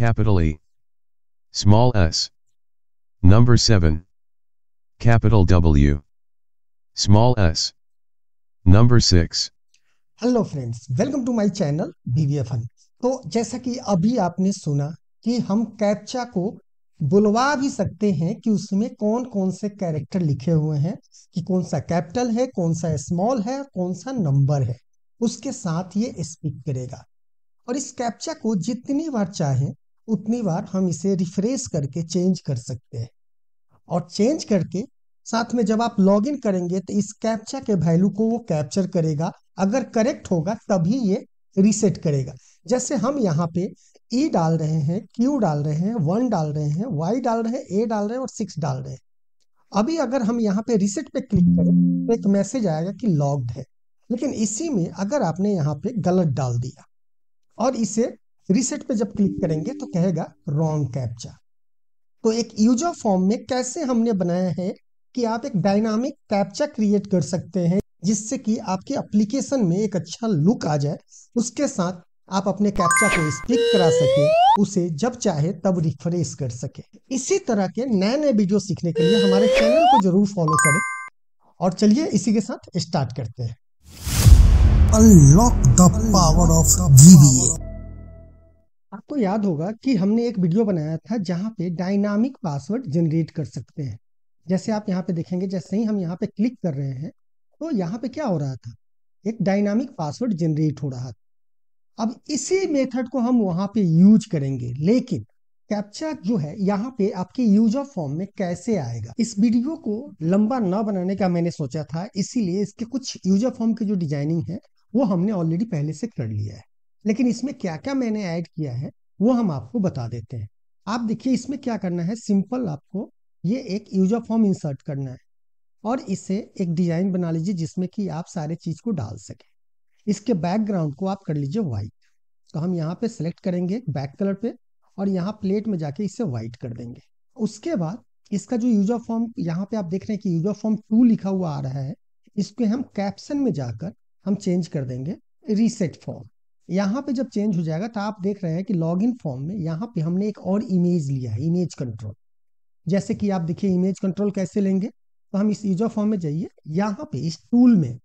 capital E, small s. Number 7, capital W, small s. Number 6. Hello friends welcome to my channel BVFN तो जैसा कि अभी आपने सुना कि हम कैप्चा को बुलवा भी सकते हैं कि उसमें कौन कौन से कैरेक्टर लिखे हुए हैं कि कौन सा कैपिटल है कौन सा स्मॉल है कौन सा नंबर है उसके साथ ये स्पीक करेगा और इस कैप्चा को जितनी बार चाहे उतनी बार हम इसे रिफ्रेश करके चेंज कर सकते हैं और चेंज करके साथ में जब आप लॉग इन करेंगे तो इस कैप्चा के वैल्यू को वो कैप्चर करेगा अगर करेक्ट होगा तभी ये रिसेट करेगा जैसे हम यहाँ पे ई e डाल रहे हैं क्यू डाल रहे हैं वन डाल रहे हैं वाई डाल रहे हैं ए डाल रहे हैं और सिक्स डाल रहे हैं अभी अगर हम यहाँ पे रिसेट पे क्लिक करें तो एक मैसेज आएगा कि लॉग्ड है लेकिन इसी में अगर आपने यहाँ पे गलत डाल दिया और इसे रिसेट पे जब क्लिक करेंगे तो कहेगा रॉन्ग कैप्चा तो एक यूजर फॉर्म में कैसे हमने बनाया है कि आप एक डायनामिक कैप्चा क्रिएट कर सकते हैं जिससे कि आपके एप्लीकेशन में एक अच्छा लुक आ जाए उसके साथ आप अपने कैप्चा को स्पिक करा सके उसे जब चाहे तब रिफ्रेश कर सके इसी तरह के नए नए वीडियो सीखने के लिए हमारे चैनल को जरूर फॉलो करें और चलिए इसी के साथ स्टार्ट करते हैं unlock the power of GBA आपको याद होगा कि हमने एक वीडियो बनाया था जहां पे डायनामिक पासवर्ड जनरेट कर सकते हैं जैसे आप यहाँ पे देखेंगे जैसे ही हम यहाँ पे क्लिक कर रहे हैं तो यहाँ पे क्या हो रहा था एक डायनामिक पासवर्ड जनरेट हो रहा था अब इसी मेथड को हम वहां पे यूज करेंगे लेकिन कैप्चा जो है यहाँ पे आपके यूजर फॉर्म में कैसे आएगा इस वीडियो को लंबा ना बनाने का मैंने सोचा था इसीलिए इसके कुछ यूजर फॉर्म की जो डिजाइनिंग है वो हमने ऑलरेडी पहले से कर लिया है लेकिन इसमें क्या क्या मैंने ऐड किया है वो हम आपको बता देते हैं आप देखिए इसमें क्या करना है सिंपल आपको ये एक यूजर फॉर्म इंसर्ट करना है और इसे एक डिजाइन बना लीजिए जिसमें कि आप सारे चीज को डाल सके इसके बैकग्राउंड को आप कर लीजिए व्हाइट तो हम यहाँ पे सेलेक्ट करेंगे बैक कलर पे और यहाँ प्लेट में जाके इसे व्हाइट कर देंगे उसके बाद इसका जो यूजर फॉर्म यहाँ पे आप देख रहे हैं कि यूजर फॉर्म टू लिखा हुआ आ रहा है इसको हम कैप्शन में जाकर हम चेंज कर देंगे रीसेट फॉर्म यहाँ पे जब चेंज हो जाएगा तो आप देख रहे हैं कि लॉग इन फॉर्म में यहाँ पे हमने एक और इमेज लिया है इमेज कंट्रोल जैसे कि आप देखिए इमेज कंट्रोल कैसे लेंगे तो हम इस यूजर फॉर्म में जाइए यहाँ पे इस टूल में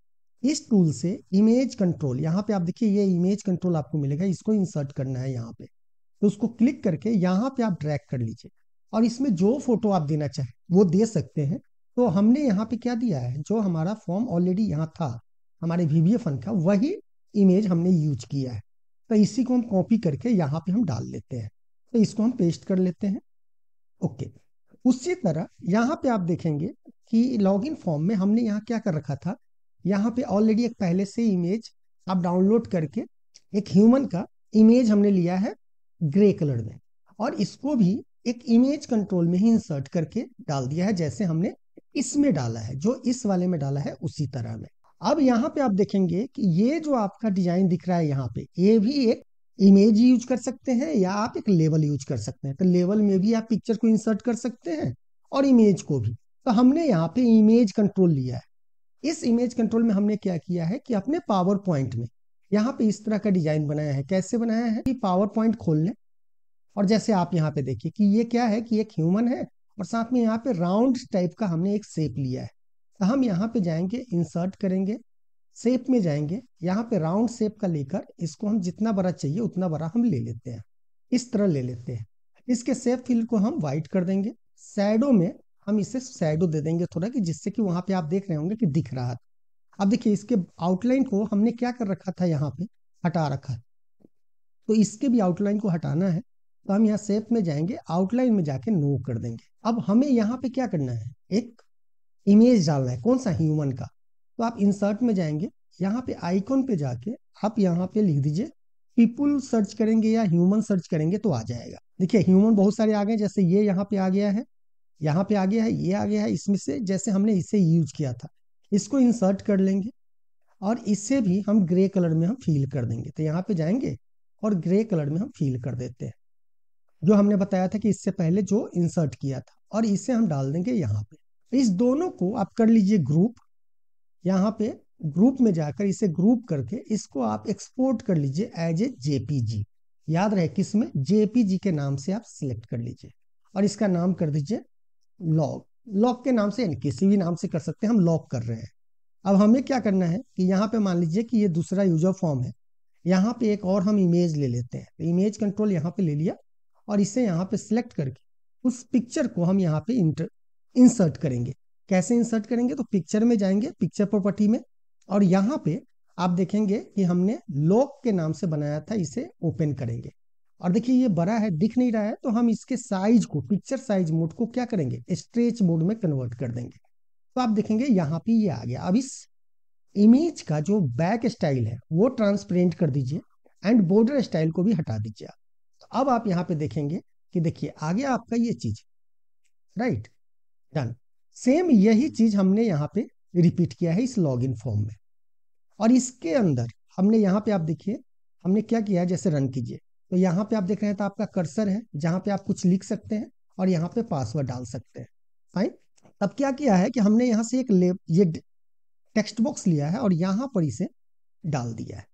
इस टूल से इमेज कंट्रोल यहाँ पे आप देखिए ये इमेज कंट्रोल आपको मिलेगा इसको इंसर्ट करना है यहाँ पे तो उसको क्लिक करके यहाँ पे आप ड्रैग कर लीजिए और इसमें जो फोटो आप देना चाहे वो दे सकते हैं तो हमने यहाँ पे क्या दिया है जो हमारा फॉर्म ऑलरेडी यहाँ था हमारे वीवीए फंड का वही इमेज हमने यूज किया है तो इसी को हम कॉपी करके यहाँ पे हम डाल लेते हैं तो इसको हम पेस्ट कर लेते हैं ओके उसी तरह यहाँ पे आप देखेंगे कि लॉगिन फॉर्म में हमने यहाँ क्या कर रखा था यहाँ पे ऑलरेडी एक पहले से इमेज आप डाउनलोड करके एक ह्यूमन का इमेज हमने लिया है ग्रे कलर में और इसको भी एक इमेज कंट्रोल में ही इंसर्ट करके डाल दिया है जैसे हमने इसमें डाला है जो इस वाले में डाला है उसी तरह में अब यहाँ पे आप देखेंगे कि ये जो आपका डिजाइन दिख रहा है यहाँ पे ये भी एक इमेज यूज कर सकते हैं या आप एक लेवल यूज कर सकते हैं तो लेवल में भी आप पिक्चर को इंसर्ट कर सकते हैं और इमेज को भी तो हमने यहाँ पे इमेज कंट्रोल लिया है इस इमेज कंट्रोल में हमने क्या किया है कि अपने पावर पॉइंट में यहाँ पे इस तरह का डिजाइन बनाया है कैसे बनाया है कि पावर पॉइंट खोल लें और जैसे आप यहाँ पे देखिए कि ये क्या है कि एक ह्यूमन है और साथ में यहाँ पे राउंड टाइप का हमने एक शेप लिया है तो हम यहाँ पे जाएंगे इंसर्ट करेंगे शेप में जाएंगे यहाँ पे राउंड शेप का लेकर इसको हम जितना बड़ा चाहिए उतना बड़ा हम ले लेते हैं इस तरह ले लेते हैं इसके शेप फील्ड को हम वाइट कर देंगे सैडो में हम इसे सैडो दे देंगे थोड़ा कि जिससे कि वहाँ पे आप देख रहे होंगे कि दिख रहा था अब देखिए इसके आउटलाइन को हमने क्या कर रखा था यहाँ पे हटा रखा तो इसके भी आउटलाइन को हटाना है तो हम यहाँ सेप में जाएंगे आउटलाइन में जाके नो कर देंगे अब हमें यहाँ पे क्या करना है एक इमेज डालना है कौन सा ह्यूमन का तो आप इंसर्ट में जाएंगे यहाँ पे आइकॉन पे जाके आप यहाँ पे लिख दीजिए पीपुल सर्च करेंगे या ह्यूमन सर्च करेंगे तो आ जाएगा देखिए ह्यूमन बहुत सारे आ गए जैसे ये यहाँ पे आ गया है यहाँ पे आ गया है ये आ गया है इसमें से जैसे हमने इसे यूज किया था इसको इंसर्ट कर लेंगे और इसे भी हम ग्रे कलर में हम फील कर देंगे तो यहाँ पे जाएंगे और ग्रे कलर में हम फील कर देते हैं जो हमने बताया था कि इससे पहले जो इंसर्ट किया था और इसे हम डाल देंगे यहाँ पे तो इस दोनों को आप कर लीजिए ग्रुप यहाँ पे ग्रुप में जाकर इसे ग्रुप करके इसको आप एक्सपोर्ट कर लीजिए एज ए जेपीजी याद रहे किस में जेपीजी के नाम से आप सिलेक्ट कर लीजिए और इसका नाम कर दीजिए लॉग लॉग के नाम से यानी किसी भी नाम से कर सकते हैं हम लॉग कर रहे हैं अब हमें क्या करना है कि यहाँ पे मान लीजिए कि ये दूसरा यूजर फॉर्म है यहाँ पे एक और हम इमेज ले लेते हैं तो इमेज कंट्रोल यहाँ पे ले लिया और इसे यहाँ पे सिलेक्ट करके उस पिक्चर को हम यहाँ पे इंटर इंसर्ट करेंगे कैसे इंसर्ट करेंगे तो पिक्चर में जाएंगे पिक्चर प्रॉपर्टी में और यहाँ पे आप देखेंगे कि हमने लॉक के नाम से बनाया था इसे ओपन करेंगे और देखिए ये बड़ा है दिख नहीं रहा है तो हम इसके साइज को पिक्चर साइज मोड को क्या करेंगे स्ट्रेच मोड में कन्वर्ट कर देंगे तो आप देखेंगे यहाँ पे ये आ गया अब इस इमेज का जो बैक स्टाइल है वो ट्रांसपेरेंट कर दीजिए एंड बॉर्डर स्टाइल को भी हटा दीजिए आप तो अब आप यहाँ पे देखेंगे कि देखिए आ गया आपका ये चीज राइट डन सेम यही hmm. चीज हमने यहाँ पे रिपीट किया है इस लॉग इन फॉर्म में और इसके अंदर हमने यहाँ पे आप देखिए हमने क्या किया है जैसे रन कीजिए तो यहाँ पे आप देख रहे हैं तो आपका कर्सर है जहाँ पे आप कुछ लिख सकते हैं और यहाँ पे पासवर्ड डाल सकते हैं फाइन तब क्या किया है कि हमने यहाँ से एक ले ये टेक्स्ट बॉक्स लिया है और यहाँ पर इसे डाल दिया है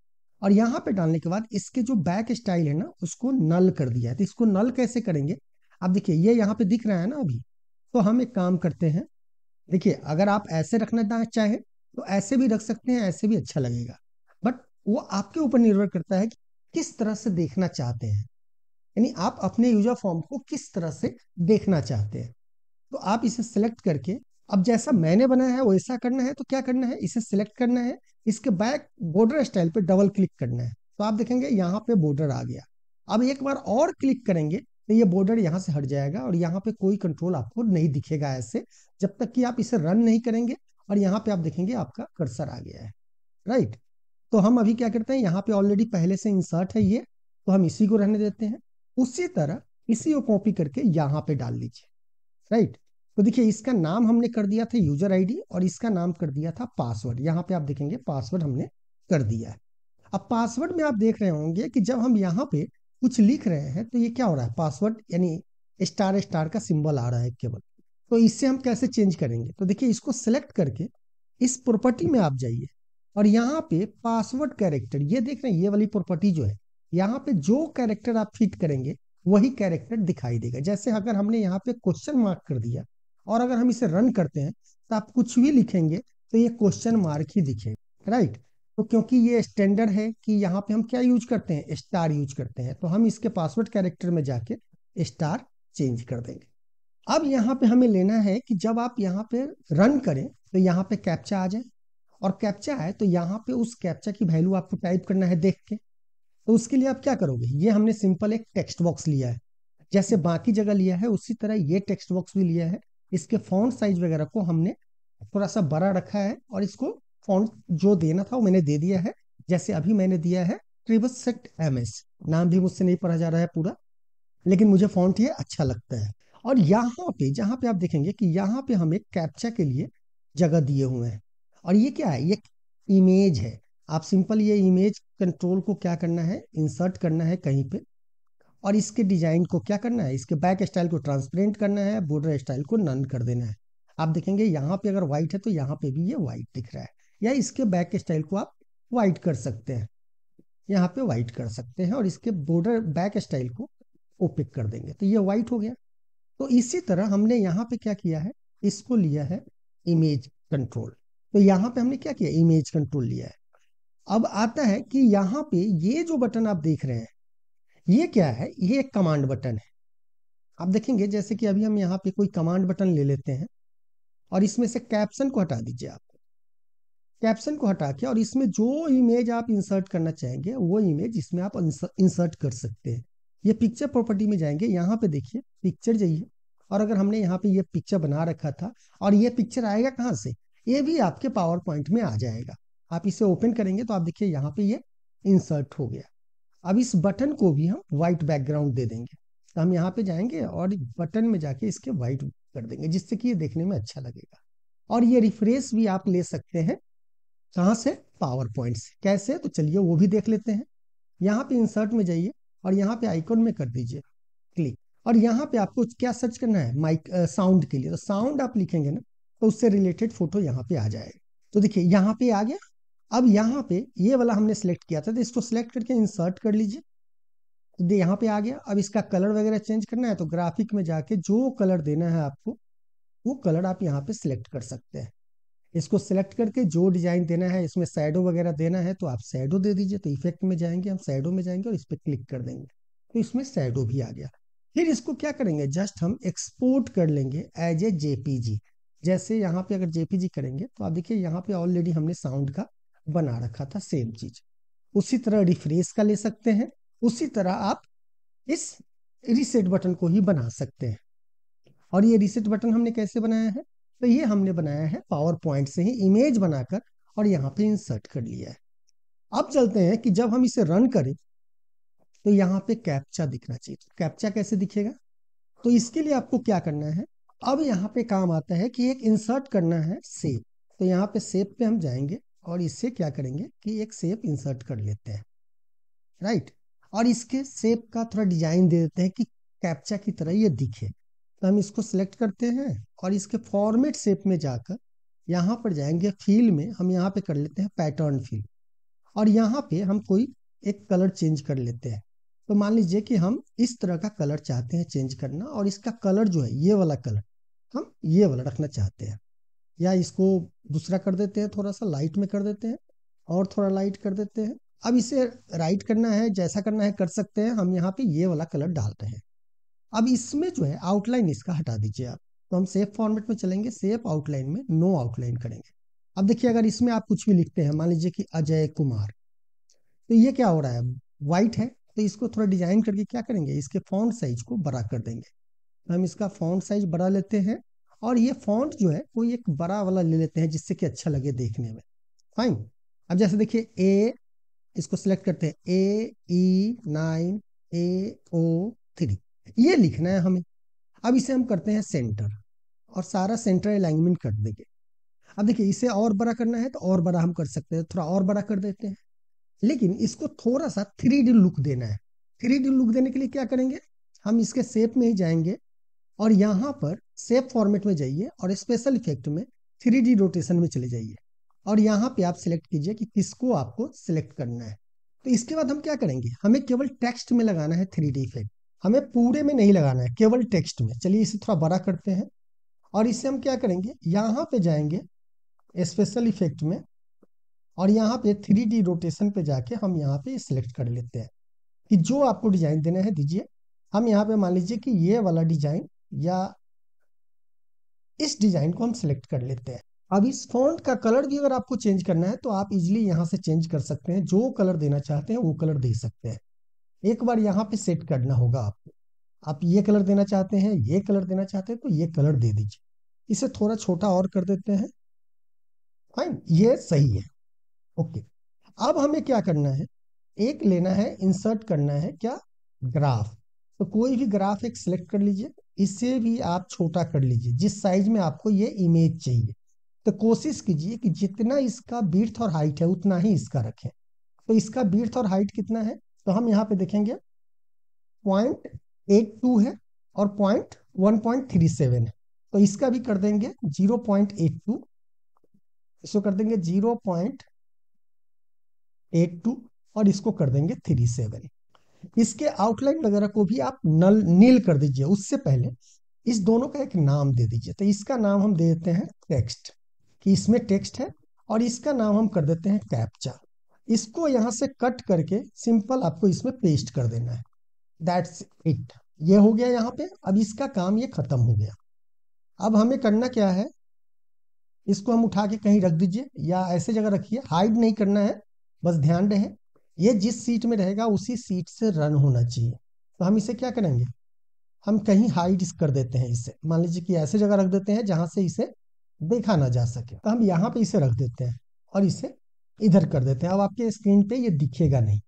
और यहाँ पे डालने के बाद इसके जो बैक स्टाइल है ना उसको नल कर दिया है तो इसको नल कैसे करेंगे आप देखिए ये यहाँ पे दिख रहा है ना अभी तो हम एक काम करते हैं देखिए अगर आप ऐसे रखना चाहें तो ऐसे भी रख सकते हैं ऐसे भी अच्छा लगेगा बट वो आपके ऊपर निर्भर करता है कि किस तरह से देखना चाहते हैं यानी आप अपने यूजर फॉर्म को किस तरह से देखना चाहते हैं तो आप इसे सिलेक्ट करके अब जैसा मैंने बनाया है वैसा करना है तो क्या करना है इसे सिलेक्ट करना है इसके बैक बॉर्डर स्टाइल पे डबल क्लिक करना है तो आप देखेंगे यहाँ पे बॉर्डर आ गया अब एक बार और क्लिक करेंगे तो ये बॉर्डर यहाँ से हट जाएगा और यहाँ पे कोई कंट्रोल आपको नहीं दिखेगा ऐसे जब तक कि आप इसे रन नहीं करेंगे और यहाँ पे आप देखेंगे आपका कर्सर आ गया है राइट तो हम अभी क्या करते हैं यहाँ पे ऑलरेडी पहले से इंसर्ट है ये तो हम इसी को रहने देते हैं उसी तरह इसी को कॉपी करके यहाँ पे डाल दीजिए राइट तो देखिए इसका नाम हमने कर दिया था यूजर आईडी और इसका नाम कर दिया था पासवर्ड यहाँ पे आप देखेंगे पासवर्ड हमने कर दिया है अब पासवर्ड में आप देख रहे होंगे कि जब हम यहाँ पे कुछ लिख रहे हैं तो ये क्या हो रहा है पासवर्ड यानी स्टार स्टार का सिंबल आ रहा है केवल तो इससे हम कैसे चेंज करेंगे तो देखिए इसको सेलेक्ट करके इस प्रॉपर्टी में आप जाइए और यहाँ पे पासवर्ड कैरेक्टर ये देख रहे हैं ये वाली प्रॉपर्टी जो है यहाँ पे जो कैरेक्टर आप फिट करेंगे वही कैरेक्टर दिखाई देगा जैसे अगर हमने यहाँ पे क्वेश्चन मार्क कर दिया और अगर हम इसे रन करते हैं तो आप कुछ भी लिखेंगे तो ये क्वेश्चन मार्क ही दिखेगा राइट तो क्योंकि ये स्टैंडर्ड है कि यहाँ पे हम क्या यूज करते हैं स्टार यूज करते हैं तो हम इसके पासवर्ड कैरेक्टर में जाके स्टार चेंज कर देंगे अब यहाँ पे हमें लेना है कि जब आप यहाँ पे रन करें तो यहाँ पे कैप्चा आ जाए और कैप्चा आए तो यहाँ पे उस कैप्चा की वैल्यू आपको टाइप करना है देख के तो उसके लिए आप क्या करोगे ये हमने सिंपल एक टेक्स्ट बॉक्स लिया है जैसे बाकी जगह लिया है उसी तरह ये टेक्स्ट बॉक्स भी लिया है इसके फॉन्ट साइज वगैरह को हमने थोड़ा सा बड़ा रखा है और इसको फॉन्ट जो देना था वो मैंने दे दिया है जैसे अभी मैंने दिया है ट्रिबस सेट एम नाम भी मुझसे नहीं पढ़ा जा रहा है पूरा लेकिन मुझे फॉन्ट ये अच्छा लगता है और यहाँ पे जहाँ पे आप देखेंगे कि यहाँ पे हम एक कैप्चा के लिए जगह दिए हुए हैं और ये क्या है ये इमेज है आप सिंपल ये इमेज कंट्रोल को क्या करना है इंसर्ट करना है कहीं पे और इसके डिजाइन को क्या करना है इसके बैक स्टाइल को ट्रांसपेरेंट करना है बॉर्डर स्टाइल को नन कर देना है आप देखेंगे यहाँ पे अगर व्हाइट है तो यहाँ पे भी ये व्हाइट दिख रहा है या इसके बैक स्टाइल को आप वाइट कर सकते हैं यहाँ पे वाइट कर सकते हैं और इसके बॉर्डर बैक स्टाइल को ओपिक कर देंगे तो ये वाइट हो गया तो इसी तरह हमने यहाँ पे क्या किया है इसको लिया है इमेज कंट्रोल तो यहाँ पे हमने क्या किया इमेज कंट्रोल लिया है अब आता है कि यहाँ पे ये जो बटन आप देख रहे हैं ये क्या है ये एक कमांड बटन है आप देखेंगे जैसे कि अभी हम यहाँ पे कोई कमांड बटन ले लेते हैं और इसमें से कैप्शन को हटा दीजिए आप कैप्शन को हटा के और इसमें जो इमेज आप इंसर्ट करना चाहेंगे वो इमेज इसमें आप इंसर्ट कर सकते हैं ये पिक्चर प्रॉपर्टी में जाएंगे यहाँ पे देखिए पिक्चर जाइए और अगर हमने यहाँ पे ये पिक्चर बना रखा था और ये पिक्चर आएगा कहाँ से ये भी आपके पावर पॉइंट में आ जाएगा आप इसे ओपन करेंगे तो आप देखिए यहाँ पे ये इंसर्ट हो गया अब इस बटन को भी हम व्हाइट बैकग्राउंड दे देंगे तो हम यहाँ पे जाएंगे और बटन में जाके इसके व्हाइट कर देंगे जिससे कि ये देखने में अच्छा लगेगा और ये रिफ्रेश भी आप ले सकते हैं कहाँ से पावर पॉइंट से कैसे तो चलिए वो भी देख लेते हैं यहाँ पे इंसर्ट में जाइए और यहाँ पे आइकॉन में कर दीजिए क्लिक और यहाँ पे आपको क्या सर्च करना है माइक साउंड के लिए तो साउंड आप लिखेंगे ना तो उससे रिलेटेड फोटो यहाँ पे आ जाएगा तो देखिए यहाँ पे आ गया अब यहाँ पे ये वाला हमने सेलेक्ट किया था तो इसको सिलेक्ट करके इंसर्ट कर लीजिए तो यहाँ पे आ गया अब इसका कलर वगैरह चेंज करना है तो ग्राफिक में जाके जो कलर देना है आपको वो कलर आप यहाँ पे सिलेक्ट कर सकते हैं इसको सिलेक्ट करके जो डिजाइन देना है इसमें सैडो वगैरह देना है तो आप सैडो दे दीजिए तो इफेक्ट में जाएंगे हम सैडो में जाएंगे और इस पर क्लिक कर देंगे तो इसमें सैडो भी आ गया फिर इसको क्या करेंगे जस्ट हम एक्सपोर्ट कर लेंगे एज ए जेपीजी जैसे यहाँ पे अगर जेपीजी करेंगे तो आप देखिए यहाँ पे ऑलरेडी हमने साउंड का बना रखा था सेम चीज उसी तरह रिफ्रेश का ले सकते हैं उसी तरह आप इस रिसेट बटन को ही बना सकते हैं और ये रिसेट बटन हमने कैसे बनाया है तो ये हमने बनाया है पावर पॉइंट से ही इमेज बनाकर और यहाँ पे इंसर्ट कर लिया है अब चलते हैं कि जब हम इसे रन करें तो यहाँ पे कैप्चा दिखना चाहिए कैप्चा तो कैसे दिखेगा तो इसके लिए आपको क्या करना है अब यहाँ पे काम आता है कि एक इंसर्ट करना है सेप तो यहाँ पे सेप पे हम जाएंगे और इससे क्या करेंगे कि एक सेप इंसर्ट कर लेते हैं राइट और इसके सेप का थोड़ा डिजाइन दे देते हैं कि कैप्चा की तरह ये दिखे तो हम इसको सिलेक्ट करते हैं और इसके फॉर्मेट सेप में जाकर यहाँ पर जाएंगे फील में हम यहाँ पे कर लेते हैं पैटर्न फील और यहाँ पे हम कोई एक कलर चेंज कर लेते हैं तो मान लीजिए कि हम इस तरह का कलर चाहते हैं चेंज करना और इसका कलर जो है ये वाला कलर हम ये वाला रखना चाहते हैं या इसको दूसरा कर देते हैं थोड़ा सा लाइट में कर देते हैं और थोड़ा लाइट कर देते हैं अब इसे राइट करना है जैसा करना है कर सकते हैं हम यहाँ पे ये वाला कलर डाल रहे हैं अब इसमें जो है आउटलाइन इसका हटा दीजिए आप तो हम सेफ फॉर्मेट में चलेंगे सेफ आउटलाइन में नो आउटलाइन करेंगे अब देखिए अगर इसमें आप कुछ भी लिखते हैं मान लीजिए कि अजय कुमार तो ये क्या हो रहा है व्हाइट है तो इसको थोड़ा डिजाइन करके क्या करेंगे इसके फॉन्ट साइज को बड़ा कर देंगे तो हम इसका फॉन्ट साइज बड़ा लेते हैं और ये फॉन्ट जो है कोई एक बड़ा वाला ले लेते हैं जिससे कि अच्छा लगे देखने में फाइन अब जैसे देखिए ए इसको सिलेक्ट करते हैं ए ई नाइन ए ओ थ्री ये लिखना है हमें अब इसे हम करते हैं सेंटर और सारा सेंटर अलाइनमेंट कर देंगे अब देखिए इसे और बड़ा करना है तो और बड़ा हम कर सकते हैं थोड़ा और बड़ा कर देते हैं लेकिन इसको थोड़ा सा थ्री डी लुक देना है थ्री डी लुक देने के लिए क्या करेंगे हम इसके सेप में ही जाएंगे और यहाँ पर सेप फॉर्मेट में जाइए और स्पेशल इफेक्ट में थ्री डी रोटेशन में चले जाइए और यहाँ पे आप सिलेक्ट कीजिए कि किसको आपको सिलेक्ट करना है तो इसके बाद हम क्या करेंगे हमें केवल टेक्स्ट में लगाना है थ्री डी इफेक्ट हमें पूरे में नहीं लगाना है केवल टेक्स्ट में चलिए इसे थोड़ा बड़ा करते हैं और इसे हम क्या करेंगे यहाँ पे जाएंगे स्पेशल इफेक्ट में और यहाँ पे थ्री डी रोटेशन पे जाके हम यहाँ पे सिलेक्ट कर लेते हैं कि जो आपको डिजाइन देना है दीजिए हम यहाँ पे मान लीजिए कि ये वाला डिजाइन या इस डिजाइन को हम सिलेक्ट कर लेते हैं अब इस फॉन्ट का कलर भी अगर आपको चेंज करना है तो आप इजिली यहाँ से चेंज कर सकते हैं जो कलर देना चाहते हैं वो कलर दे सकते हैं एक बार यहाँ पे सेट करना होगा आपको आप ये कलर देना चाहते हैं ये कलर देना चाहते हैं तो ये कलर दे दीजिए इसे थोड़ा छोटा और कर देते हैं फाइन ये सही है ओके अब हमें क्या करना है एक लेना है इंसर्ट करना है क्या ग्राफ तो कोई भी ग्राफ एक सिलेक्ट कर लीजिए इसे भी आप छोटा कर लीजिए जिस साइज में आपको ये इमेज चाहिए तो कोशिश कीजिए कि जितना इसका बीर्थ और हाइट है उतना ही इसका रखें तो इसका बीर्थ और हाइट कितना है तो हम यहाँ पे देखेंगे पॉइंट एट टू है और point one point three seven है तो इसका भी कर देंगे जीरो पॉइंट एट टू इसको कर देंगे जीरो पॉइंट एट टू और इसको कर देंगे थ्री सेवन इसके आउटलाइन वगैरह को भी आप नल नील कर दीजिए उससे पहले इस दोनों का एक नाम दे दीजिए तो इसका नाम हम दे देते हैं टेक्स्ट कि इसमें टेक्स्ट है और इसका नाम हम कर देते हैं कैप्चा इसको यहाँ से कट करके सिंपल आपको इसमें पेस्ट कर देना है दैट्स इट ये हो गया यहाँ पे अब इसका काम ये खत्म हो गया अब हमें करना क्या है इसको हम उठा के कहीं रख दीजिए या ऐसे जगह रखिए हाइड नहीं करना है बस ध्यान रहे ये जिस सीट में रहेगा उसी सीट से रन होना चाहिए तो हम इसे क्या करेंगे हम कहीं हाइड कर देते हैं इसे मान लीजिए कि ऐसे जगह रख देते हैं जहां से इसे देखा ना जा सके तो हम यहाँ पे इसे रख देते हैं और इसे इधर कर देते हैं अब आपके स्क्रीन पे ये दिखेगा नहीं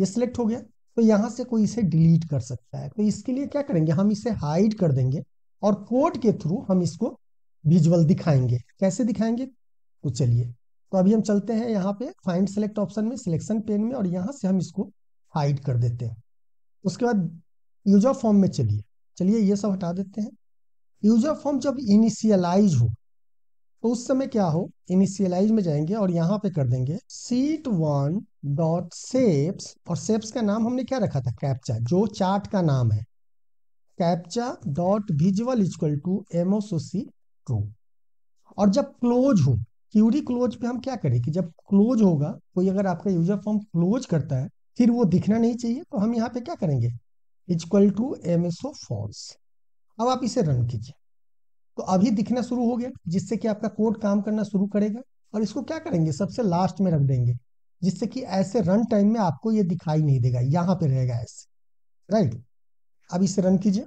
ये सिलेक्ट हो गया तो यहाँ से कोई इसे डिलीट कर सकता है तो इसके लिए क्या करेंगे हम इसे हाइड कर देंगे और कोड के थ्रू हम इसको विजुअल दिखाएंगे कैसे दिखाएंगे तो चलिए तो अभी हम चलते हैं यहाँ पे फाइंड सेलेक्ट ऑप्शन में सिलेक्शन पेन में और यहाँ से हम इसको हाइड कर देते हैं उसके बाद यूजर फॉर्म में चलिए चलिए ये सब हटा देते हैं यूजर फॉर्म जब इनिशियलाइज हो तो उस समय क्या हो इनिशियलाइज में जाएंगे और यहाँ पे कर देंगे सीट वन डॉट सेप्स और सेप्स का नाम हमने क्या रखा था कैप्चा जो चार्ट का नाम है captcha dot visual equal to C two और जब क्लोज हो क्यूरी क्लोज पे हम क्या करें कि जब क्लोज होगा कोई अगर आपका यूजर फॉर्म क्लोज करता है फिर वो दिखना नहीं चाहिए तो हम यहाँ पे क्या करेंगे equal to M S O false अब आप इसे रन कीजिए तो अभी दिखना शुरू हो गया जिससे कि आपका कोड काम करना शुरू करेगा और इसको क्या करेंगे सबसे लास्ट में रख देंगे जिससे कि ऐसे रन टाइम में आपको ये दिखाई नहीं देगा यहाँ पे रहेगा ऐसे राइट अब इसे रन कीजिए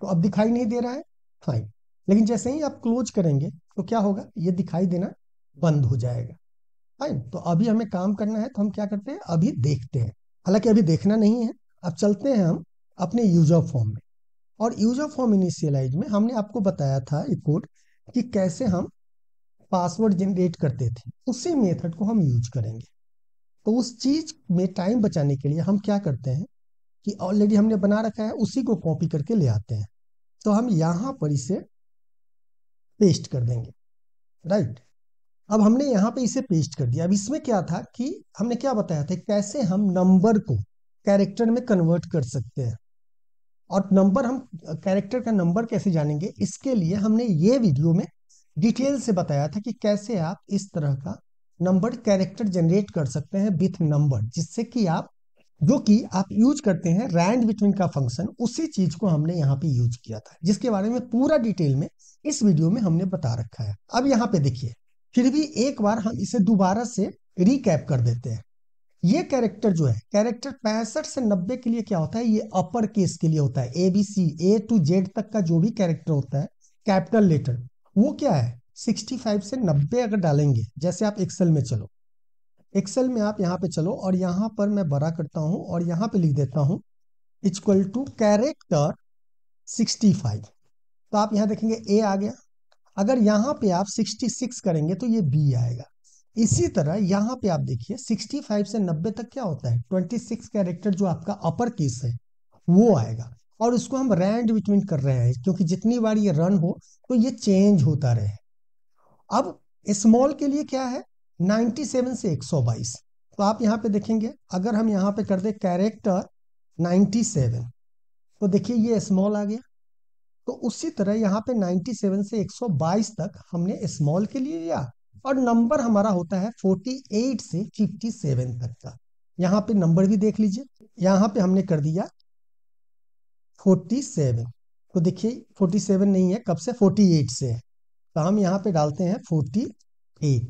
तो अब दिखाई नहीं दे रहा है फाइन लेकिन जैसे ही आप क्लोज करेंगे तो क्या होगा ये दिखाई देना बंद हो जाएगा फाइन तो अभी हमें काम करना है तो हम क्या करते हैं अभी देखते हैं हालांकि अभी देखना नहीं है अब चलते हैं हम अपने यूजर फॉर्म में और यूज ऑफ फॉर्म इनिशियलाइज में हमने आपको बताया था एक कोड कि कैसे हम पासवर्ड जनरेट करते थे उसी मेथड को हम यूज करेंगे तो उस चीज में टाइम बचाने के लिए हम क्या करते हैं कि ऑलरेडी हमने बना रखा है उसी को कॉपी करके ले आते हैं तो हम यहाँ पर इसे पेस्ट कर देंगे राइट अब हमने यहाँ पे इसे पेस्ट कर दिया अब इसमें क्या था कि हमने क्या बताया था कैसे हम नंबर को कैरेक्टर में कन्वर्ट कर सकते हैं और नंबर हम कैरेक्टर का नंबर कैसे जानेंगे इसके लिए हमने ये वीडियो में डिटेल से बताया था कि कैसे आप इस तरह का नंबर कैरेक्टर जनरेट कर सकते हैं विथ नंबर जिससे कि आप जो कि आप यूज करते हैं रैंड बिटवीन का फंक्शन उसी चीज को हमने यहाँ पे यूज किया था जिसके बारे में पूरा डिटेल में इस वीडियो में हमने बता रखा है अब यहाँ पे देखिए फिर भी एक बार हम इसे दोबारा से रिकैप कर देते हैं ये कैरेक्टर जो है कैरेक्टर पैंसठ से नब्बे के लिए क्या होता है ये अपर केस के लिए होता है A B C A to Z तक का जो भी कैरेक्टर होता है कैपिटल लेटर वो क्या है सिक्सटी फाइव से नब्बे अगर डालेंगे जैसे आप एक्सेल में चलो एक्सेल में आप यहाँ पे चलो और यहाँ पर मैं बड़ा करता हूँ और यहाँ पे लिख देता हूँ equal to character sixty five तो आप यहाँ देखेंगे ए आ गया अगर यहाँ पे आप सिक्सटी सिक्स करेंगे तो ये बी आएगा इसी तरह यहाँ पे आप देखिए 65 से 90 तक क्या होता है 26 कैरेक्टर जो आपका अपर केस है वो आएगा और उसको हम रैंड बिटवीन कर रहे हैं क्योंकि जितनी बार ये रन हो तो ये चेंज होता रहे अब स्मॉल के लिए क्या है 97 से 122 तो आप यहाँ पे देखेंगे अगर हम यहाँ पे कर दे कैरेक्टर 97 तो देखिए ये स्मॉल आ गया तो उसी तरह यहाँ पे 97 से 122 तक हमने स्मॉल के लिए लिया और नंबर हमारा होता है 48 से 57 तक का यहाँ पे नंबर भी देख लीजिए यहाँ पे हमने कर दिया 47 तो देखिए 47 नहीं है कब से 48 से है तो हम यहाँ पे डालते हैं 48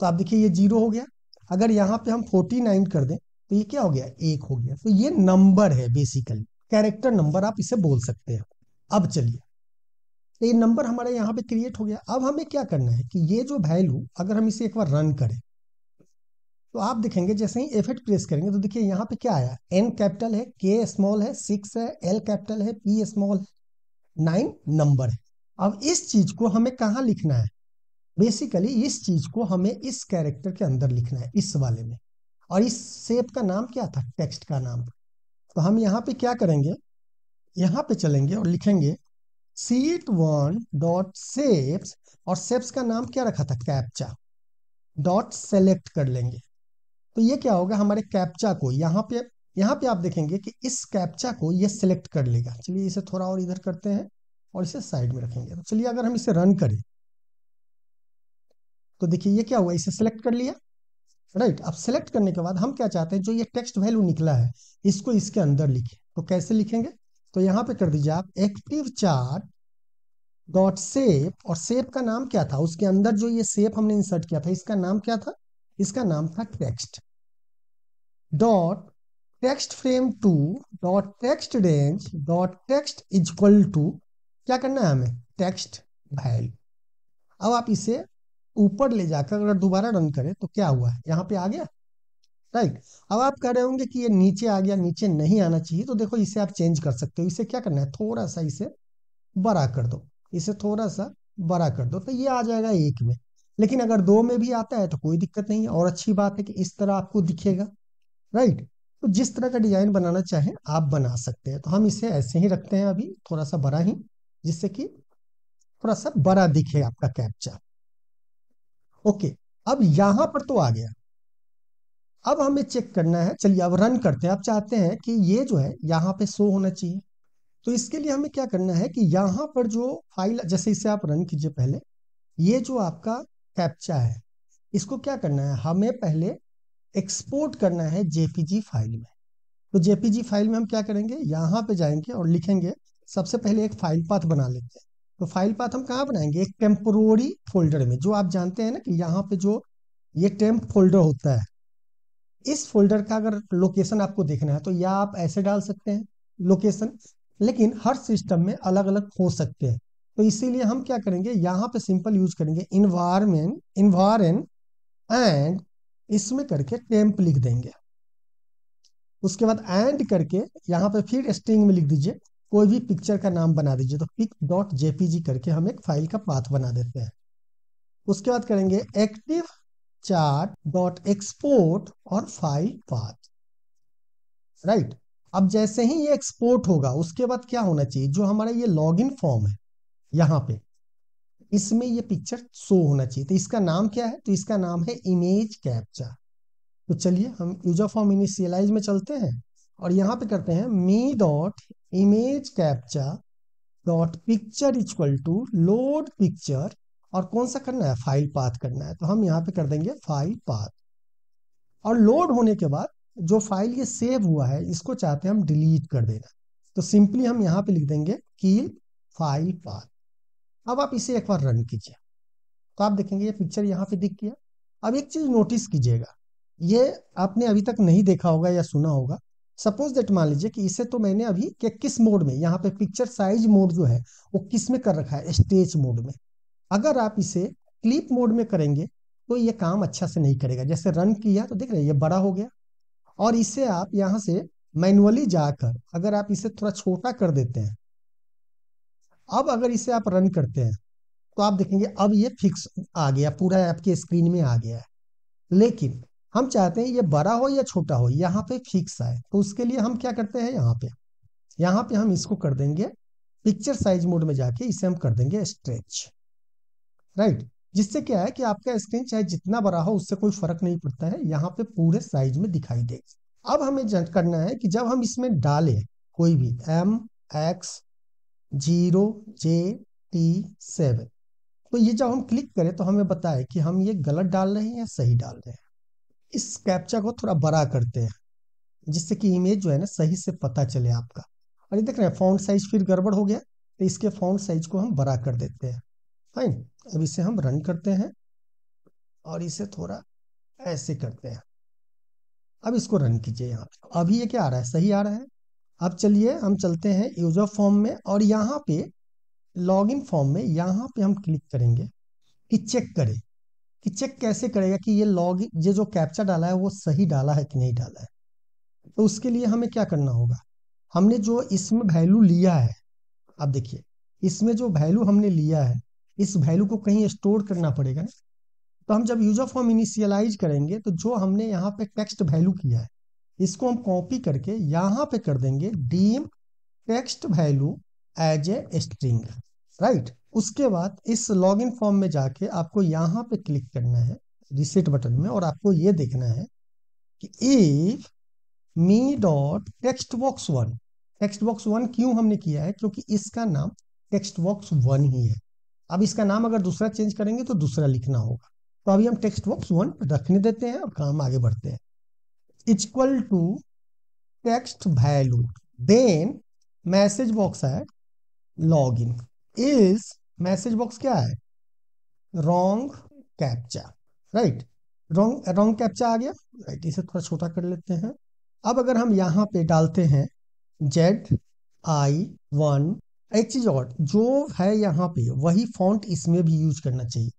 तो आप देखिए ये जीरो हो गया अगर यहाँ पे हम 49 कर दें तो ये क्या हो गया एक हो गया तो ये नंबर है बेसिकली कैरेक्टर नंबर आप इसे बोल सकते हैं अब चलिए तो ये नंबर हमारे यहाँ पे क्रिएट हो गया अब हमें क्या करना है कि ये जो वैल्यू अगर हम इसे एक बार रन करें तो आप देखेंगे जैसे ही एफ प्रेस करेंगे तो देखिए यहाँ पे क्या आया एन कैपिटल है के स्मॉल है सिक्स है एल कैपिटल है पी स्मॉल है नाइन नंबर है अब इस चीज को हमें कहाँ लिखना है बेसिकली इस चीज को हमें इस कैरेक्टर के अंदर लिखना है इस वाले में और इस सेप का नाम क्या था टेक्स्ट का नाम तो हम यहाँ पे क्या करेंगे यहाँ पे चलेंगे और लिखेंगे सीट वन डॉट सेप्स और सेप्स का नाम क्या रखा था कैप्चा डॉट सेलेक्ट कर लेंगे तो ये क्या होगा हमारे कैप्चा को यहाँ पे यहाँ पे आप देखेंगे कि इस कैप्चा को ये सिलेक्ट कर लेगा चलिए इसे थोड़ा और इधर करते हैं और इसे साइड में रखेंगे तो चलिए अगर हम इसे रन करें तो देखिए ये क्या हुआ इसे सिलेक्ट कर लिया राइट अब सिलेक्ट करने के बाद हम क्या चाहते हैं जो ये टेक्स्ट वैल्यू निकला है इसको इसके अंदर लिखे तो कैसे लिखेंगे तो यहाँ पे कर दीजिए आप एक्टिव चार डॉट सेप और सेप का नाम क्या था उसके अंदर जो ये सेप हमने इंसर्ट किया था इसका नाम क्या था इसका नाम था text dot text frame two dot text range dot text is equal to क्या करना है हमें टेक्स्ट वैल्यू अब आप इसे ऊपर ले जाकर अगर दोबारा रन करें तो क्या हुआ है यहाँ पे आ गया राइट अब आप कह रहे होंगे कि ये नीचे आ गया नीचे नहीं आना चाहिए तो देखो इसे आप चेंज कर सकते हो इसे क्या करना है थोड़ा सा इसे बड़ा कर दो इसे थोड़ा सा बड़ा कर दो तो ये आ जाएगा एक में लेकिन अगर दो में भी आता है तो कोई दिक्कत नहीं है और अच्छी बात है कि इस तरह आपको दिखेगा राइट तो जिस तरह का डिजाइन बनाना चाहे आप बना सकते हैं तो हम इसे ऐसे ही रखते हैं अभी थोड़ा सा बड़ा ही जिससे कि थोड़ा सा बड़ा दिखे आपका कैप्चा ओके अब यहां पर तो आ गया अब हमें चेक करना है चलिए अब रन करते हैं आप चाहते हैं कि ये जो है यहाँ पे शो होना चाहिए तो इसके लिए हमें क्या करना है कि यहाँ पर जो फाइल जैसे इसे आप रन कीजिए पहले ये जो आपका कैप्चा है इसको क्या करना है हमें पहले एक्सपोर्ट करना है जेपीजी फाइल में तो जेपीजी फाइल में हम क्या करेंगे यहाँ पे जाएंगे और लिखेंगे सबसे पहले एक फाइल पाथ बना लेते हैं तो फाइल पाथ हम कहाँ बनाएंगे एक टेम्पोरी फोल्डर में जो आप जानते हैं ना कि यहाँ पे जो ये टेम्प फोल्डर होता है इस फोल्डर का अगर लोकेशन आपको देखना है तो या आप ऐसे डाल सकते हैं लोकेशन लेकिन हर सिस्टम में अलग अलग हो सकते हैं तो इसीलिए हम क्या करेंगे यहाँ पे सिंपल यूज करेंगे इन्वायरमेंट इन्वायरन एंड इसमें करके टेम्प लिख देंगे उसके बाद एंड करके यहाँ पे फिर स्ट्रिंग में लिख दीजिए कोई भी पिक्चर का नाम बना दीजिए तो पिक डॉट जेपीजी करके हम एक फाइल का पाथ बना देते हैं उसके बाद करेंगे एक्टिव chart dot export और file path right अब जैसे ही ये export होगा उसके बाद क्या होना चाहिए जो हमारा ये login form है यहाँ पे इसमें ये पिक्चर शो होना चाहिए तो इसका नाम क्या है तो इसका नाम है इमेज कैप्चा तो चलिए हम यूजर फॉर्म इनिशियलाइज में चलते हैं और यहाँ पे करते हैं me dot image captcha dot picture equal to load picture और कौन सा करना है फाइल पाथ करना है तो हम यहाँ पे कर देंगे फाइल पाथ और लोड होने के बाद जो फाइल ये सेव हुआ है इसको चाहते हैं हम डिलीट कर देना तो सिंपली हम यहाँ पे लिख देंगे कील फाइल पाथ अब आप इसे एक बार रन कीजिए तो आप देखेंगे ये पिक्चर यहाँ पे दिख गया अब एक चीज नोटिस कीजिएगा ये आपने अभी तक नहीं देखा होगा या सुना होगा सपोज दैट मान लीजिए कि इसे तो मैंने अभी के किस मोड में यहाँ पे पिक्चर साइज मोड जो है वो किस में कर रखा है स्टेज मोड में अगर आप इसे क्लिप मोड में करेंगे तो ये काम अच्छा से नहीं करेगा जैसे रन किया तो देख रहे हैं ये बड़ा हो गया और इसे आप यहां से मैनुअली जाकर अगर आप इसे थोड़ा छोटा कर देते हैं अब अगर इसे आप रन करते हैं तो आप देखेंगे अब ये फिक्स आ गया पूरा आपके स्क्रीन में आ गया है लेकिन हम चाहते हैं ये बड़ा हो या छोटा हो यहाँ पे फिक्स आए तो उसके लिए हम क्या करते हैं यहाँ पे यहाँ पे हम इसको कर देंगे पिक्चर साइज मोड में जाके इसे हम कर देंगे स्ट्रेच राइट जिससे क्या है कि आपका स्क्रीन चाहे जितना बड़ा हो उससे कोई फर्क नहीं पड़ता है यहाँ पे पूरे साइज में दिखाई देगा अब हमें जज करना है कि जब हम इसमें डालें कोई भी M X zero J T seven तो ये जब हम क्लिक करें तो हमें बताए कि हम ये गलत डाल रहे हैं या सही डाल रहे हैं इस कैप्चा को थोड़ा बड़ा करते हैं जिससे कि इमेज जो है ना सही से पता चले आपका और ये देख रहे हैं फ़ॉन्ट साइज फिर गड़बड़ हो गया तो इसके फॉन्ट साइज को हम बड़ा कर देते हैं फाइन अब इसे हम रन करते हैं और इसे थोड़ा ऐसे करते हैं अब इसको रन कीजिए यहाँ पे अभी ये क्या आ रहा है सही आ रहा है अब चलिए हम चलते हैं यूजर फॉर्म में और यहाँ पे लॉगिन फॉर्म में यहाँ पे हम क्लिक करेंगे कि चेक करें कि चेक कैसे करेगा कि ये लॉग ये जो कैप्चा डाला है वो सही डाला है कि नहीं डाला है तो उसके लिए हमें क्या करना होगा हमने जो इसमें वैल्यू लिया है अब देखिए इसमें जो वैल्यू हमने लिया है इस वैल्यू को कहीं स्टोर करना पड़ेगा तो हम जब यूजर फॉर्म इनिशियलाइज करेंगे तो जो हमने यहाँ पे टेक्स्ट वैल्यू किया है इसको हम कॉपी करके यहाँ पे कर देंगे dim text value as a string right उसके बाद इस लॉग इन फॉर्म में जाके आपको यहाँ पे क्लिक करना है रिसेट बटन में और आपको ये देखना है कि if me dot text box one text box one क्यों हमने किया है क्योंकि इसका नाम टेक्स्ट बॉक्स वन ही है अब इसका नाम अगर दूसरा चेंज करेंगे तो दूसरा लिखना होगा तो अभी हम टेक्स्ट बॉक्स वन रखने देते हैं और काम आगे बढ़ते हैं equal to text value then message box है log in is message box क्या है wrong captcha right wrong wrong captcha आ गया राइट right, इसे थोड़ा छोटा कर लेते हैं अब अगर हम यहाँ पे डालते हैं जेड आई वन एक चीज और जो है यहाँ पे वही फॉन्ट इसमें भी यूज करना चाहिए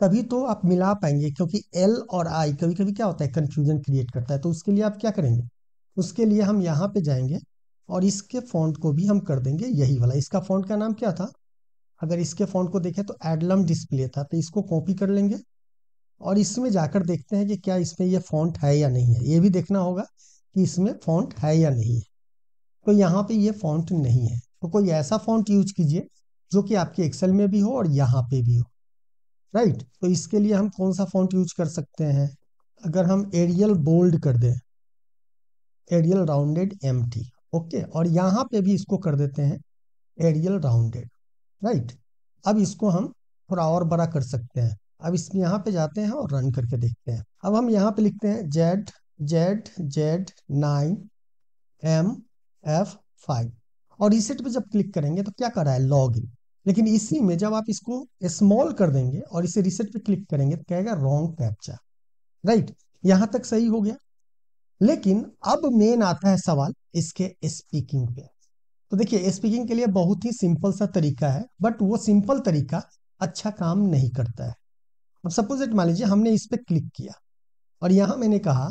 तभी तो आप मिला पाएंगे क्योंकि एल और आई कभी कभी क्या होता है कंफ्यूजन क्रिएट करता है तो उसके लिए आप क्या करेंगे उसके लिए हम यहाँ पे जाएंगे और इसके फॉन्ट को भी हम कर देंगे यही वाला इसका फॉन्ट का नाम क्या था अगर इसके फॉन्ट को देखें तो एडलम डिस्प्ले था तो इसको कॉपी कर लेंगे और इसमें जाकर देखते हैं कि क्या इसमें यह फॉन्ट है या नहीं है ये भी देखना होगा कि इसमें फॉन्ट है या नहीं है तो यहाँ पे ये फॉन्ट नहीं है तो कोई ऐसा फॉन्ट यूज कीजिए जो कि आपके एक्सेल में भी हो और यहाँ पे भी हो राइट तो इसके लिए हम कौन सा फॉन्ट यूज कर सकते हैं अगर हम एरियल बोल्ड कर दें एरियल राउंडेड एम ओके और यहाँ पे भी इसको कर देते हैं एरियल राउंडेड राइट अब इसको हम थोड़ा और बड़ा कर सकते हैं अब इस यहाँ पे जाते हैं और रन करके देखते हैं अब हम यहाँ पे लिखते हैं Z Z Z nine M F five और रिसेट पे जब क्लिक करेंगे तो क्या कर रहा है लॉग इन लेकिन इसी में जब आप इसको स्मॉल कर देंगे और इसे रिसेट पे क्लिक करेंगे तो कहेगा रॉन्ग कैप्चा राइट यहां तक सही हो गया लेकिन अब मेन आता है सवाल इसके स्पीकिंग पे तो देखिए स्पीकिंग के लिए बहुत ही सिंपल सा तरीका है बट वो सिंपल तरीका अच्छा काम नहीं करता है अब सपोज इट मान लीजिए हमने इस पर क्लिक किया और यहां मैंने कहा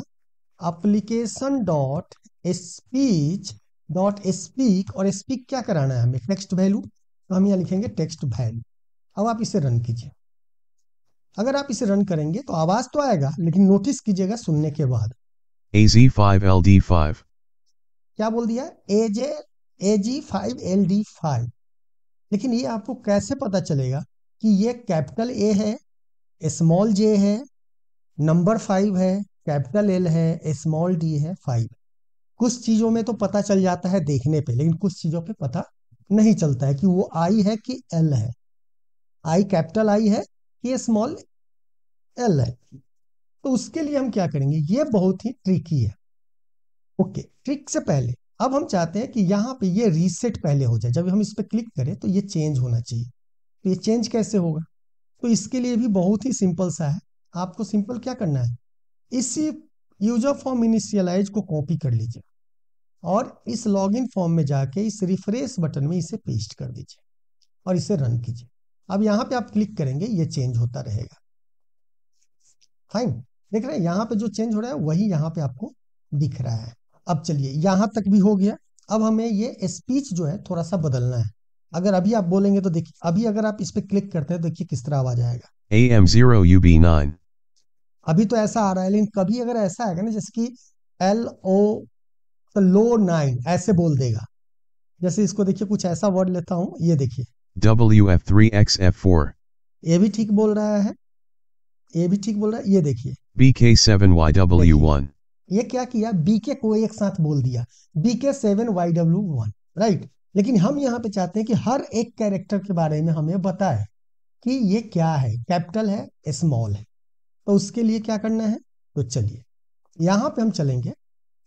application dot speech dot speak और स्पीक क्या कराना है हमें टेक्स्ट वैल्यू तो हम यहाँ लिखेंगे टेक्स्ट वैल्यू अब आप इसे रन कीजिए अगर आप इसे रन करेंगे तो आवाज तो आएगा लेकिन नोटिस कीजिएगा सुनने के बाद LD5 क्या बोल दिया AJ LD5 लेकिन ये आपको कैसे पता चलेगा कि ये कैपिटल ए है स्मॉल जे है नंबर फाइव है कैपिटल एल है स्मॉल डी है फाइव है कुछ चीजों में तो पता चल जाता है देखने पे लेकिन कुछ चीजों पे पता नहीं चलता है कि वो आई है कि एल है आई कैपिटल आई है कि स्मॉल एल है तो उसके लिए हम क्या करेंगे ये बहुत ही ट्रिकी है ओके ट्रिक से पहले अब हम चाहते हैं कि यहाँ पे ये रीसेट पहले हो जाए जब हम इस पर क्लिक करें तो ये चेंज होना चाहिए तो ये चेंज कैसे होगा तो इसके लिए भी बहुत ही सिंपल सा है आपको सिंपल क्या करना है इसी यूजर फॉर्म इनिशियलाइज को कॉपी कर लीजिए और इस लॉगिन फॉर्म में जाके इस रिफ्रेश बटन में इसे पेस्ट कर दीजिए और इसे रन कीजिए अब यहाँ पे आप क्लिक करेंगे ये चेंज होता रहेगा फाइन देख रहे हैं यहाँ पे जो चेंज हो रहा है वही यहाँ पे आपको दिख रहा है अब चलिए यहाँ तक भी हो गया अब हमें ये स्पीच जो है थोड़ा सा बदलना है अगर अभी आप बोलेंगे तो देखिए अभी अगर आप इस पर क्लिक करते हैं तो देखिए किस तरह आवाज आएगा AM0 अभी तो ऐसा आ रहा है लेकिन कभी अगर ऐसा आएगा ना जैसे कि एल ओ तो लो नाइन ऐसे बोल देगा जैसे इसको देखिए कुछ ऐसा वर्ड लेता हूँ ये देखिए W F three X F four ये भी ठीक बोल रहा है ये भी ठीक बोल रहा है ये देखिए B K seven Y W one ये क्या किया बी के को एक साथ बोल दिया B K seven Y W one right लेकिन हम यहाँ पे चाहते हैं कि हर एक कैरेक्टर के बारे में हमें बताए कि ये क्या है कैपिटल है स्मॉल है तो उसके लिए क्या करना है तो चलिए यहाँ पे हम चलेंगे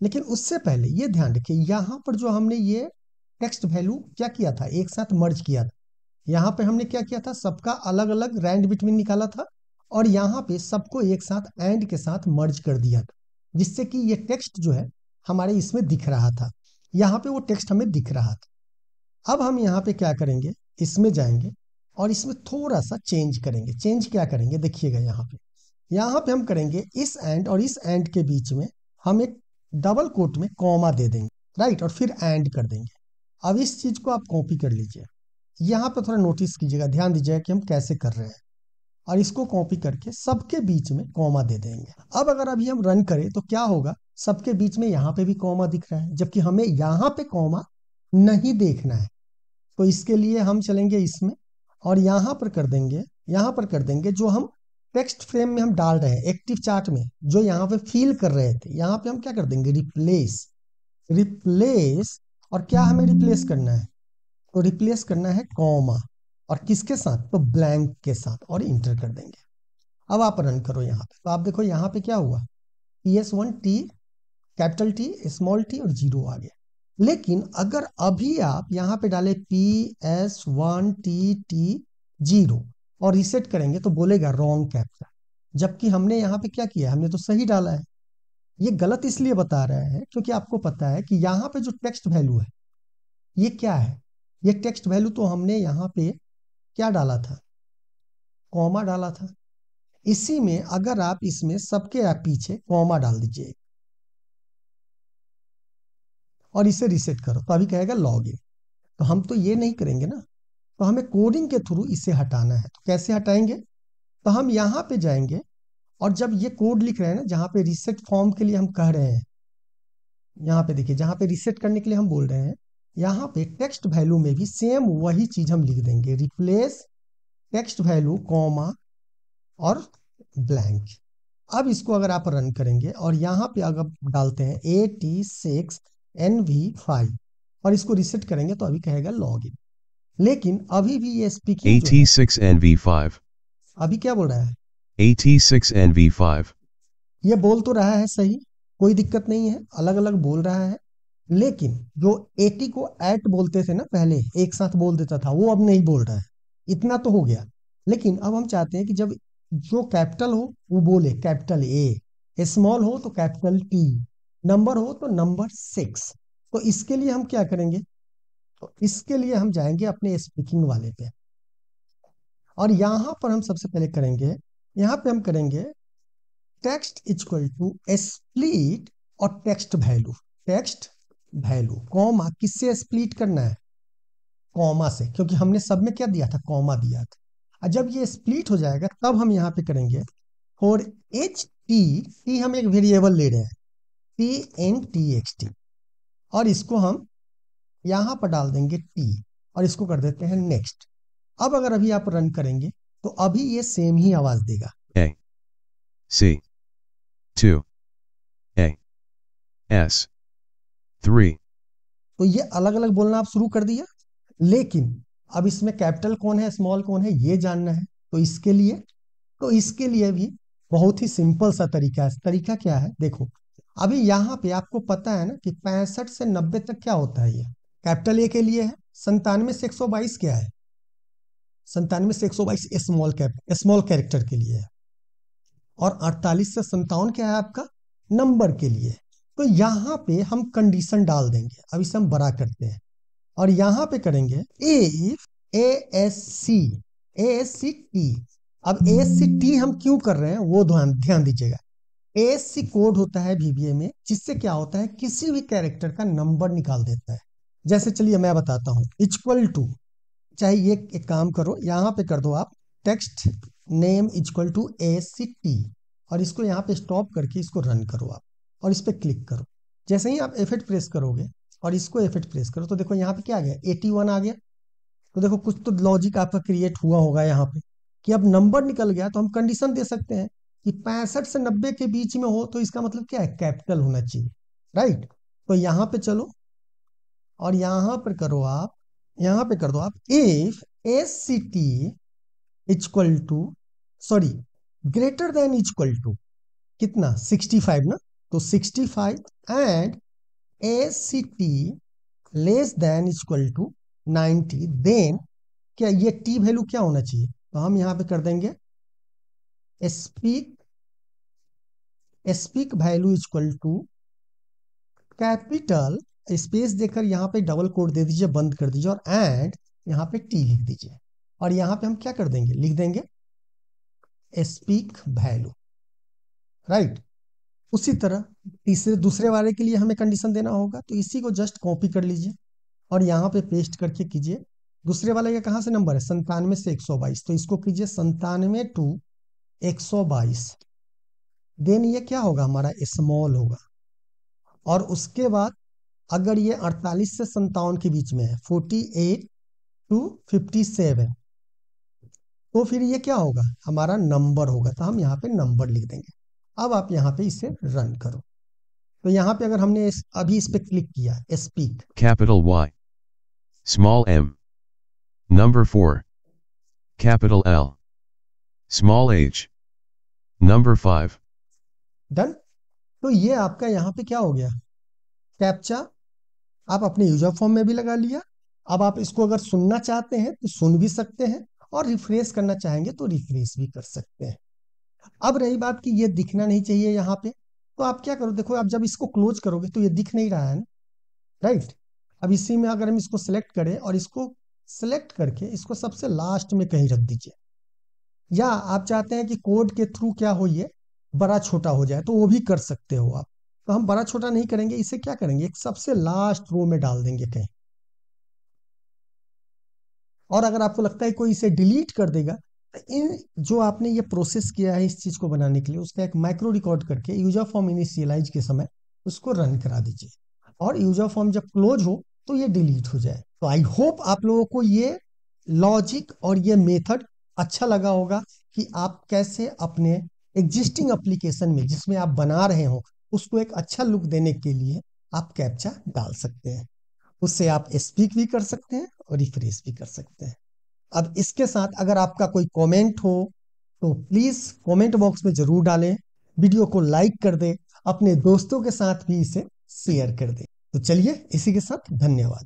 लेकिन उससे पहले ये ध्यान रखिए यहाँ पर जो हमने ये टेक्स्ट वैल्यू क्या किया था एक साथ मर्ज किया था यहाँ पे हमने क्या किया था सबका अलग अलग रैंड बिटवीन निकाला था और यहाँ पे सबको एक साथ एंड के साथ मर्ज कर दिया था जिससे कि ये टेक्स्ट जो है हमारे इसमें दिख रहा था यहाँ पे वो टेक्स्ट हमें दिख रहा था अब हम यहाँ पे क्या करेंगे इसमें जाएंगे और इसमें थोड़ा सा चेंज करेंगे चेंज क्या करेंगे देखिएगा यहाँ पे यहाँ पे हम करेंगे इस एंड और इस एंड के बीच में हम एक डबल कोट में कॉमा दे देंगे राइट और फिर एंड कर देंगे अब इस चीज़ को आप कॉपी कर लीजिए यहाँ पे थोड़ा नोटिस कीजिएगा ध्यान दीजिएगा कि हम कैसे कर रहे हैं और इसको कॉपी करके सबके बीच में कॉमा दे देंगे अब अगर अभी हम रन करें तो क्या होगा सबके बीच में यहाँ पे भी कॉमा दिख रहा है जबकि हमें यहाँ पे कॉमा नहीं देखना है तो इसके लिए हम चलेंगे इसमें और यहाँ पर कर देंगे यहाँ पर कर देंगे जो हम टेक्स्ट फ्रेम में हम डाल रहे हैं एक्टिव चार्ट में जो यहाँ पे फील कर रहे थे यहाँ पे हम क्या कर देंगे रिप्लेस रिप्लेस और क्या हमें रिप्लेस करना है तो रिप्लेस करना है कॉमा और किसके साथ तो ब्लैंक के साथ और इंटर कर देंगे अब आप रन करो यहाँ पे तो आप देखो यहाँ पे क्या हुआ P S one T capital T small T और जीरो आ गया लेकिन अगर अभी आप यहाँ पे डाले P S one T T zero और रीसेट करेंगे तो बोलेगा रॉन्ग कैप्चा जबकि हमने यहाँ पे क्या किया हमने तो सही डाला है ये गलत इसलिए बता रहा है क्योंकि आपको पता है कि यहाँ पे जो टेक्स्ट वैल्यू है ये क्या है ये टेक्स्ट वैल्यू तो हमने यहाँ पे क्या डाला था कॉमा डाला था इसी में अगर आप इसमें सबके आप पीछे कॉमा डाल दीजिए और इसे रिसेट करो तो अभी कहेगा लॉग इन तो हम तो ये नहीं करेंगे ना तो हमें कोडिंग के थ्रू इसे हटाना है तो कैसे हटाएंगे तो हम यहाँ पे जाएंगे और जब ये कोड लिख रहे हैं ना जहाँ पे रिसेट फॉर्म के लिए हम कह रहे हैं यहाँ पे देखिए जहाँ पे रिसेट करने के लिए हम बोल रहे हैं यहाँ पे टेक्स्ट वैल्यू में भी सेम वही चीज हम लिख देंगे रिप्लेस टेक्स्ट वैल्यू कॉमा और ब्लैंक अब इसको अगर आप रन करेंगे और यहाँ पे अगर डालते हैं A T six N V five और इसको रिसेट करेंगे तो अभी कहेगा लॉग इन लेकिन अभी भी ये स्पीकिंग NV5 अभी क्या बोल रहा है NV5 ये बोल तो रहा है सही कोई दिक्कत नहीं है अलग अलग बोल रहा है लेकिन जो एटी को एट बोलते थे ना पहले एक साथ बोल देता था वो अब नहीं बोल रहा है इतना तो हो गया लेकिन अब हम चाहते हैं कि जब जो कैपिटल हो वो बोले कैपिटल ए स्मॉल हो तो कैपिटल टी नंबर हो तो नंबर सिक्स तो इसके लिए हम क्या करेंगे तो इसके लिए हम जाएंगे अपने स्पीकिंग वाले पे और यहां पर हम सबसे पहले करेंगे यहां पे हम करेंगे टेक्स्ट इक्वल टू स्प्लिट और text value text value comma किससे स्प्लिट करना है कॉमा से क्योंकि हमने सब में क्या दिया था कॉमा दिया था और जब ये स्प्लिट हो जाएगा तब हम यहाँ पे करेंगे फॉर एच टी टी हम एक वेरिएबल ले रहे हैं T N T X T और इसको हम यहाँ पर डाल देंगे टी और इसको कर देते हैं नेक्स्ट अब अगर अभी आप रन करेंगे तो अभी ये सेम ही आवाज देगा A C two A S three तो ये अलग अलग बोलना आप शुरू कर दिया लेकिन अब इसमें कैपिटल कौन है स्मॉल कौन है ये जानना है तो इसके लिए तो इसके लिए भी बहुत ही सिंपल सा तरीका है तरीका क्या है देखो अभी यहाँ पे आपको पता है ना कि पैंसठ से नब्बे तक क्या होता है ये कैपिटल ए के लिए है संतानवे से एक सौ बाईस क्या है संतानवे से एक सौ बाईस स्मॉल कैप स्मॉल कैरेक्टर के लिए है और अड़तालीस से संतावन क्या है आपका नंबर के लिए तो यहाँ पे हम कंडीशन डाल देंगे अब इसे हम बड़ा करते हैं और यहाँ पे करेंगे if A S C A S C T अब ए एस सी टी हम क्यों कर रहे हैं वो ध्यान दीजिएगा ए एस सी कोड होता है बीबीए में जिससे क्या होता है किसी भी कैरेक्टर का नंबर निकाल देता है जैसे चलिए मैं बताता हूँ इक्वल टू चाहे ये एक काम करो यहाँ पे कर दो आप text name equal to A C T और इसको यहाँ पे स्टॉप करके इसको रन करो आप और इस पर क्लिक करो जैसे ही आप एफेट प्रेस करोगे और इसको एफेट प्रेस करो तो देखो यहाँ पे क्या आ गया एटी वन आ गया तो देखो कुछ तो लॉजिक आपका क्रिएट हुआ होगा यहाँ पे कि अब नंबर निकल गया तो हम कंडीशन दे सकते हैं कि पैंसठ से नब्बे के बीच में हो तो इसका मतलब क्या है कैपिटल होना चाहिए राइट तो यहाँ पे चलो और यहां पर करो आप यहां पे कर दो आप if S C T equal to sorry greater than equal to कितना 65 ना तो 65 and A C T less than equal to ninety then क्या ये टी वैल्यू क्या होना चाहिए तो हम यहां पे कर देंगे speak speak value equal to capital space देकर यहाँ पे डबल कोड दे दीजिए बंद कर दीजिए और एंड यहाँ पे टी लिख दीजिए और यहाँ पे हम क्या कर देंगे लिख देंगे स्पीक वैल्यू राइट उसी तरह तीसरे दूसरे वाले के लिए हमें कंडीशन देना होगा तो इसी को जस्ट कॉपी कर लीजिए और यहाँ पे पेस्ट करके कीजिए दूसरे वाले का कहाँ से नंबर है संतानवे से एक सौ बाईस तो इसको कीजिए संतानवे टू एक सौ बाईस देन ये क्या होगा हमारा स्मॉल होगा और उसके बाद अगर ये अड़तालीस से संतावन के बीच में है forty eight to fifty seven तो फिर ये क्या होगा हमारा नंबर होगा तो हम यहाँ पे नंबर लिख देंगे अब आप यहाँ पे इसे रन करो तो यहाँ पे अगर हमने इस, अभी इस पे क्लिक किया speak capital Y small M number four capital L small H number five done तो ये आपका यहाँ पे क्या हो गया कैप्चा आप अपने यूजर फॉर्म में भी लगा लिया अब आप इसको अगर सुनना चाहते हैं तो सुन भी सकते हैं और रिफ्रेश करना चाहेंगे तो रिफ्रेश भी कर सकते हैं अब रही बात कि ये दिखना नहीं चाहिए यहाँ पे तो आप क्या करो देखो आप जब इसको क्लोज करोगे तो ये दिख नहीं रहा है ना राइट अब इसी में अगर हम इसको सिलेक्ट करें और इसको सिलेक्ट करके इसको सबसे लास्ट में कहीं रख दीजिए या आप चाहते हैं कि कोड के थ्रू क्या हो ये बड़ा छोटा हो जाए तो वो भी कर सकते हो आप तो हम बड़ा छोटा नहीं करेंगे इसे क्या करेंगे एक सबसे लास्ट रो में डाल देंगे कहीं और अगर आपको लगता है कोई इसे डिलीट कर देगा तो इन जो आपने ये प्रोसेस किया है इस चीज़ को बनाने के लिए उसका एक माइक्रो रिकॉर्ड करके यूजर फॉर्म इनिशियलाइज के समय उसको रन करा दीजिए और यूजर फॉर्म जब क्लोज हो तो ये डिलीट हो जाए तो आई होप आप लोगों को ये लॉजिक और ये मेथड अच्छा लगा होगा कि आप कैसे अपने एग्जिस्टिंग एप्लीकेशन में जिसमें आप बना रहे हो उसको एक अच्छा लुक देने के लिए आप कैप्चा डाल सकते हैं उससे आप स्पीक भी कर सकते हैं और रिफ्रेश भी कर सकते हैं अब इसके साथ अगर आपका कोई कमेंट हो तो प्लीज़ कमेंट बॉक्स में ज़रूर डालें वीडियो को लाइक कर दे अपने दोस्तों के साथ भी इसे शेयर कर दे तो चलिए इसी के साथ धन्यवाद